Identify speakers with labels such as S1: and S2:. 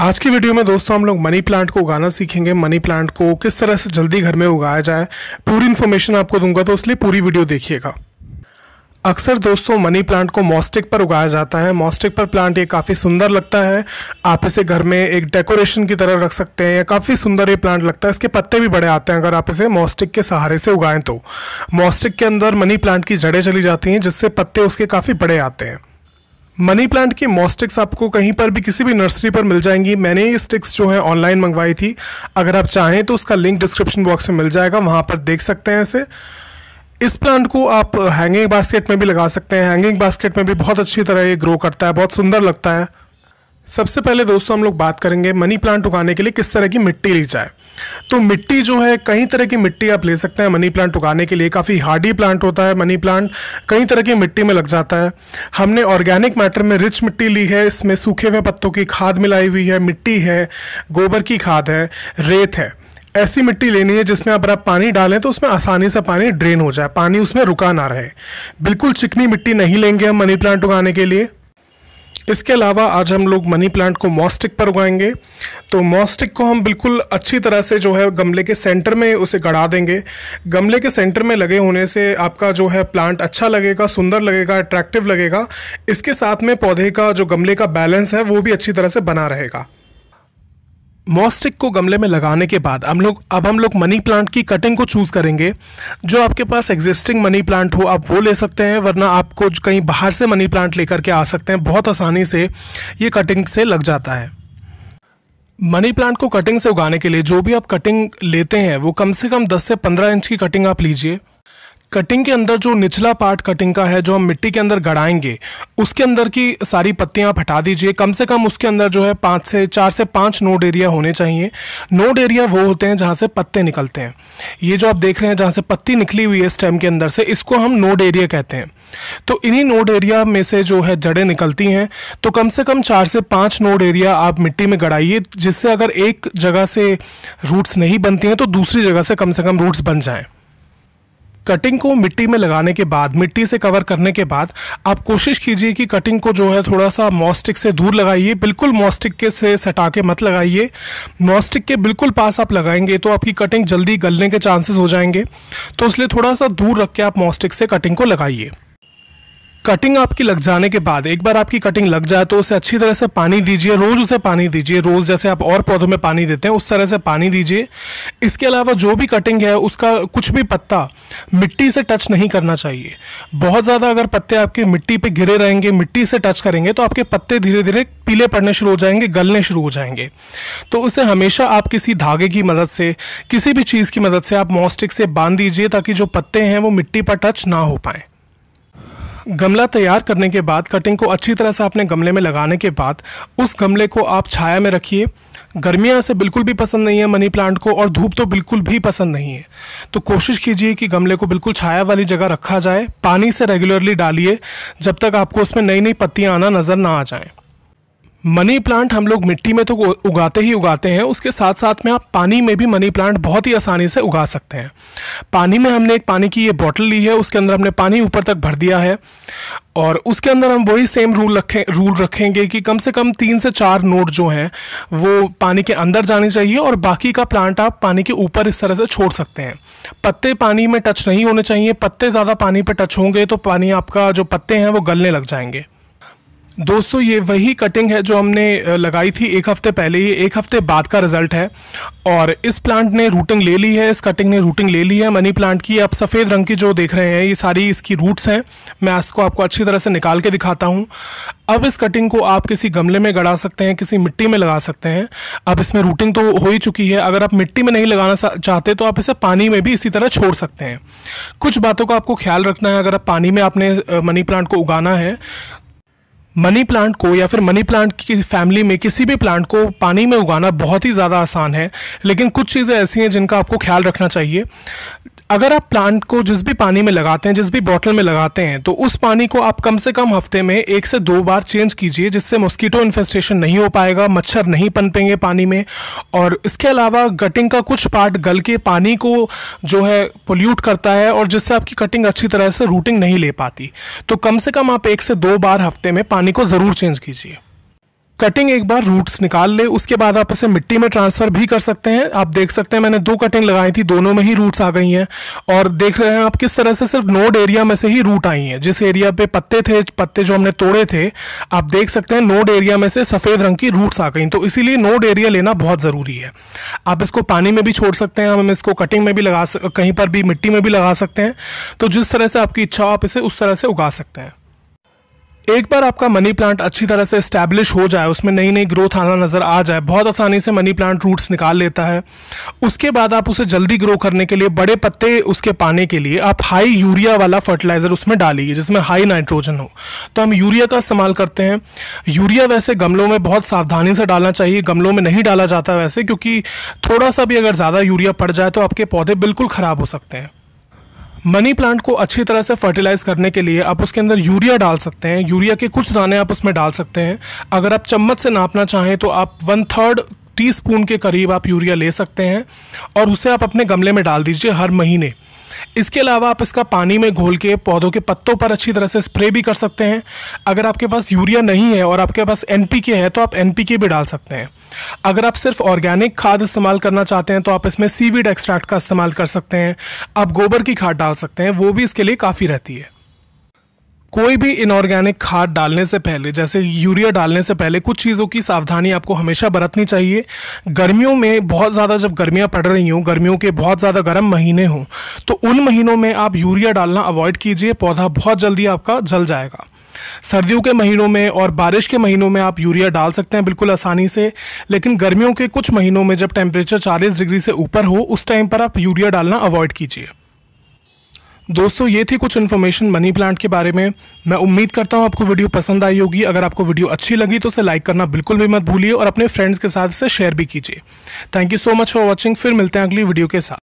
S1: आज की वीडियो में दोस्तों हम लोग मनी प्लांट को उगाना सीखेंगे मनी प्लांट को किस तरह से जल्दी घर में उगाया जाए पूरी इन्फॉर्मेशन आपको दूंगा तो इसलिए पूरी वीडियो देखिएगा अक्सर दोस्तों मनी प्लांट को मॉस्टिक पर उगाया जाता है मॉस्टिक पर प्लांट ये काफ़ी सुंदर लगता है आप इसे घर में एक डेकोरेशन की तरह रख सकते हैं या काफ़ी सुंदर ये प्लांट लगता है इसके पत्ते भी बड़े आते हैं अगर आप इसे मॉस्टिक के सहारे से उगाएं तो मॉस्टिक के अंदर मनी प्लांट की जड़ें चली जाती हैं जिससे पत्ते उसके काफ़ी बड़े आते हैं मनी प्लांट की मॉस्टिक्स आपको कहीं पर भी किसी भी नर्सरी पर मिल जाएंगी मैंने ये स्टिक्स जो है ऑनलाइन मंगवाई थी अगर आप चाहें तो उसका लिंक डिस्क्रिप्शन बॉक्स में मिल जाएगा वहाँ पर देख सकते हैं इसे इस प्लांट को आप हैंगिंग बास्केट में भी लगा सकते हैं हैंगिंग बास्केट में भी बहुत अच्छी तरह ये ग्रो करता है बहुत सुंदर लगता है सबसे पहले दोस्तों हम लोग बात करेंगे मनी प्लांट उगाने के लिए किस तरह की मिट्टी ली जाए तो मिट्टी जो है कई तरह की मिट्टी आप ले सकते हैं मनी प्लांट उगाने के लिए काफ़ी हार्डी प्लांट होता है मनी प्लांट कई तरह की मिट्टी में लग जाता है हमने ऑर्गेनिक मैटर में रिच मिट्टी ली है इसमें सूखे हुए पत्तों की खाद मिलाई हुई है मिट्टी है गोबर की खाद है रेत है ऐसी मिट्टी लेनी है जिसमें अगर आप पानी डालें तो उसमें आसानी से पानी ड्रेन हो जाए पानी उसमें रुका ना रहे बिल्कुल चिकनी मिट्टी नहीं लेंगे हम मनी प्लांट उगाने के लिए इसके अलावा आज हम लोग मनी प्लांट को मॉस्टिक पर उगाएंगे तो मॉस्टिक को हम बिल्कुल अच्छी तरह से जो है गमले के सेंटर में उसे गड़ा देंगे गमले के सेंटर में लगे होने से आपका जो है प्लांट अच्छा लगेगा सुंदर लगेगा अट्रैक्टिव लगेगा इसके साथ में पौधे का जो गमले का बैलेंस है वो भी अच्छी तरह से बना रहेगा मॉस्टिक को गमले में लगाने के बाद हम लोग अब हम लोग मनी प्लांट की कटिंग को चूज़ करेंगे जो आपके पास एग्जिस्टिंग मनी प्लांट हो आप वो ले सकते हैं वरना आपको कहीं बाहर से मनी प्लांट लेकर के आ सकते हैं बहुत आसानी से ये कटिंग से लग जाता है मनी प्लांट को कटिंग से उगाने के लिए जो भी आप कटिंग लेते हैं वो कम से कम 10 से 15 इंच की कटिंग आप लीजिए कटिंग के अंदर जो निचला पार्ट कटिंग का है जो हम मिट्टी के अंदर गड़ाएंगे उसके अंदर की सारी पत्तियां आप हटा दीजिए कम से कम उसके अंदर जो है पाँच से चार से पाँच नोड एरिया होने चाहिए नोड एरिया वो होते हैं जहाँ से पत्ते निकलते हैं ये जो आप देख रहे हैं जहाँ से पत्ती निकली हुई है स्टेम के अंदर से इसको हम नोड एरिया कहते हैं तो इन्हीं नोड एरिया में से जो है जड़ें निकलती हैं तो कम से कम चार से पाँच नोड एरिया आप मिट्टी में गड़ाइए जिससे अगर एक जगह से रूट्स नहीं बनती हैं तो दूसरी जगह से कम से कम रूट्स बन जाएँ कटिंग को मिट्टी में लगाने के बाद मिट्टी से कवर करने के बाद आप कोशिश कीजिए कि कटिंग को जो है थोड़ा सा मॉस्टिक से दूर लगाइए बिल्कुल मॉस्टिक के से सटा के मत लगाइए मॉस्टिक के बिल्कुल पास आप लगाएंगे तो आपकी कटिंग जल्दी गलने के चांसेस हो जाएंगे तो इसलिए थोड़ा सा दूर रख के आप मॉस्टिक से कटिंग को लगाइए कटिंग आपकी लग जाने के बाद एक बार आपकी कटिंग लग जाए तो उसे अच्छी तरह से पानी दीजिए रोज उसे पानी दीजिए रोज जैसे आप और पौधों में पानी देते हैं उस तरह से पानी दीजिए इसके अलावा जो भी कटिंग है उसका कुछ भी पत्ता मिट्टी से टच नहीं करना चाहिए बहुत ज़्यादा अगर पत्ते आपके मिट्टी पर गिरे रहेंगे मिट्टी से टच करेंगे तो आपके पत्ते धीरे धीरे पीले पड़ने शुरू हो जाएंगे गलने शुरू हो जाएंगे तो उसे हमेशा आप किसी धागे की मदद से किसी भी चीज़ की मदद से आप मॉस्टिक से बांध दीजिए ताकि जो पत्ते हैं वो मिट्टी पर टच ना हो पाए गमला तैयार करने के बाद कटिंग को अच्छी तरह से अपने गमले में लगाने के बाद उस गमले को आप छाया में रखिए गर्मियाँ से बिल्कुल भी पसंद नहीं है मनी प्लांट को और धूप तो बिल्कुल भी पसंद नहीं है तो कोशिश कीजिए कि गमले को बिल्कुल छाया वाली जगह रखा जाए पानी से रेगुलरली डालिए जब तक आपको उसमें नई नई पत्तियाँ आना नज़र ना आ जाएँ मनी प्लांट हम लोग मिट्टी में तो उगाते ही उगाते हैं उसके साथ साथ में आप पानी में भी मनी प्लांट बहुत ही आसानी से उगा सकते हैं पानी में हमने एक पानी की ये बॉटल ली है उसके अंदर हमने पानी ऊपर तक भर दिया है और उसके अंदर हम वही सेम रूल रखें रूल रखेंगे कि कम से कम तीन से चार नोट जो हैं वो पानी के अंदर जाने चाहिए और बाकी का प्लांट आप पानी के ऊपर इस तरह से छोड़ सकते हैं पत्ते पानी में टच नहीं होने चाहिए पत्ते ज़्यादा पानी पर टच होंगे तो पानी आपका जो पत्ते हैं वो गलने लग जाएंगे दोस्तों ये वही कटिंग है जो हमने लगाई थी एक हफ्ते पहले ये एक हफ्ते बाद का रिजल्ट है और इस प्लांट ने रूटिंग ले ली है इस कटिंग ने रूटिंग ले ली है मनी प्लांट की आप सफ़ेद रंग की जो देख रहे हैं ये सारी इसकी रूट्स हैं मैं इसको आपको अच्छी तरह से निकाल के दिखाता हूँ अब इस कटिंग को आप किसी गमले में गड़ा सकते हैं किसी मिट्टी में लगा सकते हैं अब इसमें रूटिंग तो हो ही चुकी है अगर आप मिट्टी में नहीं लगाना चाहते तो आप इसे पानी में भी इसी तरह छोड़ सकते हैं कुछ बातों का आपको ख्याल रखना है अगर आप पानी में आपने मनी प्लांट को उगाना है मनी प्लांट को या फिर मनी प्लांट की फैमिली में किसी भी प्लांट को पानी में उगाना बहुत ही ज़्यादा आसान है लेकिन कुछ चीज़ें ऐसी हैं जिनका आपको ख्याल रखना चाहिए अगर आप प्लांट को जिस भी पानी में लगाते हैं जिस भी बॉटल में लगाते हैं तो उस पानी को आप कम से कम हफ्ते में एक से दो बार चेंज कीजिए जिससे मॉस्किटो इन्फेस्टेशन नहीं हो पाएगा मच्छर नहीं पनपेंगे पानी में और इसके अलावा कटिंग का कुछ पार्ट गल के पानी को जो है पोल्यूट करता है और जिससे आपकी कटिंग अच्छी तरह से रूटिंग नहीं ले पाती तो कम से कम आप एक से दो बार हफ्ते में पानी को ज़रूर चेंज कीजिए कटिंग एक बार रूट्स निकाल ले उसके बाद आप इसे मिट्टी में ट्रांसफ़र भी कर सकते हैं आप देख सकते हैं मैंने दो कटिंग लगाई थी दोनों में ही रूट्स आ गई हैं और देख रहे हैं आप किस तरह से सिर्फ नोड एरिया में से ही रूट आई हैं जिस एरिया पे पत्ते थे पत्ते जो हमने तोड़े थे आप देख सकते हैं नोड एरिया में से सफ़ेद रंग की रूट्स आ गई तो इसीलिए नोड एरिया लेना बहुत ज़रूरी है आप इसको पानी में भी छोड़ सकते हैं हम इसको कटिंग में भी लगा कहीं पर भी मिट्टी में भी लगा सकते हैं तो जिस तरह से आपकी इच्छा हो आप इसे उस तरह से उगा सकते हैं एक बार आपका मनी प्लांट अच्छी तरह से स्टैब्लिश हो जाए उसमें नई नई ग्रोथ आना नज़र आ जाए बहुत आसानी से मनी प्लांट रूट्स निकाल लेता है उसके बाद आप उसे जल्दी ग्रो करने के लिए बड़े पत्ते उसके पाने के लिए आप हाई यूरिया वाला फर्टिलाइज़र उसमें डालिए जिसमें हाई नाइट्रोजन हो तो हम यूरिया का इस्तेमाल करते हैं यूरिया वैसे गमलों में बहुत सावधानी से डालना चाहिए गमलों में नहीं डाला जाता वैसे क्योंकि थोड़ा सा भी अगर ज़्यादा यूरिया पड़ जाए तो आपके पौधे बिल्कुल ख़राब हो सकते हैं मनी प्लांट को अच्छी तरह से फर्टिलाइज करने के लिए आप उसके अंदर यूरिया डाल सकते हैं यूरिया के कुछ दाने आप उसमें डाल सकते हैं अगर आप चम्मच से नापना चाहें तो आप वन थर्ड टीस्पून के करीब आप यूरिया ले सकते हैं और उसे आप अपने गमले में डाल दीजिए हर महीने इसके अलावा आप इसका पानी में घोल के पौधों के पत्तों पर अच्छी तरह से स्प्रे भी कर सकते हैं अगर आपके पास यूरिया नहीं है और आपके पास एन है तो आप एन भी डाल सकते हैं अगर आप सिर्फ ऑर्गेनिक खाद इस्तेमाल करना चाहते हैं तो आप इसमें सीवीड एक्सट्रैक्ट का इस्तेमाल कर सकते हैं आप गोबर की खाद डाल सकते हैं वो भी इसके लिए काफ़ी रहती है कोई भी इनऑर्गेनिक खाद डालने से पहले जैसे यूरिया डालने से पहले कुछ चीज़ों की सावधानी आपको हमेशा बरतनी चाहिए गर्मियों में बहुत ज़्यादा जब गर्मियाँ पड़ रही हों गर्मियों के बहुत ज़्यादा गर्म महीने हों तो उन महीनों में आप यूरिया डालना अवॉइड कीजिए पौधा बहुत जल्दी आपका जल जाएगा सर्दियों के महीनों में और बारिश के महीनों में आप यूरिया डाल सकते हैं बिल्कुल आसानी से लेकिन गर्मियों के कुछ महीनों में जब टेम्परेचर 40 डिग्री से ऊपर हो उस टाइम पर आप यूरिया डालना अवॉइड कीजिए दोस्तों ये थी कुछ इन्फॉर्मेशन मनी प्लांट के बारे में मैं उम्मीद करता हूँ आपको वीडियो पसंद आई होगी अगर आपको वीडियो अच्छी लगी तो उसे लाइक करना बिल्कुल भी मत भूलिए और अपने फ्रेंड्स के साथ इसे शेयर भी कीजिए thank you so much for watching फिर मिलते हैं अगली वीडियो के साथ